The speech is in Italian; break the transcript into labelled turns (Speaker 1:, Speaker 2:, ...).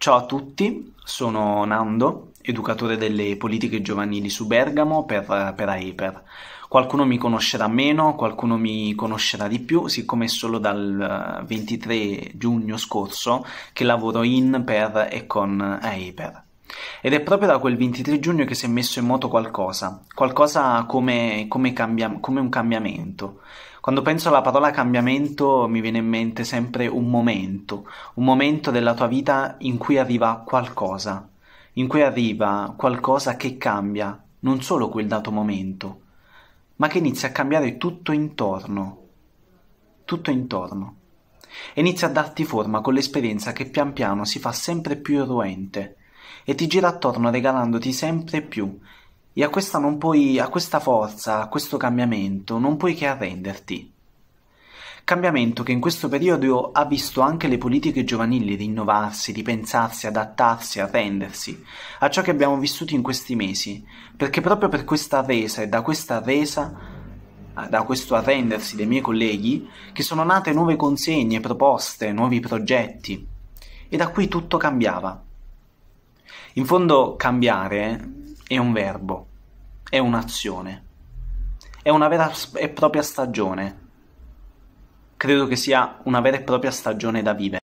Speaker 1: Ciao a tutti, sono Nando, educatore delle
Speaker 2: politiche giovanili su Bergamo per, per Aeper. Qualcuno mi conoscerà meno, qualcuno mi conoscerà di più, siccome è solo dal 23 giugno scorso che lavoro in, per e con Aeper. Ed è proprio da quel 23 giugno che si è messo in moto qualcosa, qualcosa come, come, cambia, come un cambiamento. Quando penso alla parola cambiamento mi viene in mente sempre un momento, un momento della tua vita in cui arriva qualcosa, in cui arriva qualcosa che cambia, non solo quel dato momento, ma che inizia a cambiare tutto intorno, tutto intorno. E inizia a darti forma con l'esperienza che pian piano si fa sempre più eruente, e ti gira attorno regalandoti sempre più. E a questa non puoi, a questa forza, a questo cambiamento, non puoi che arrenderti. Cambiamento che in questo periodo ha visto anche le politiche giovanili rinnovarsi, ripensarsi, adattarsi, arrendersi a ciò che abbiamo vissuto in questi mesi, perché proprio per questa resa e da questa resa da questo arrendersi dei miei colleghi che sono nate nuove consegne, proposte, nuovi progetti. E da qui tutto cambiava. In fondo cambiare è un verbo, è un'azione, è una vera e propria stagione.
Speaker 1: Credo che sia una vera e propria stagione da vivere.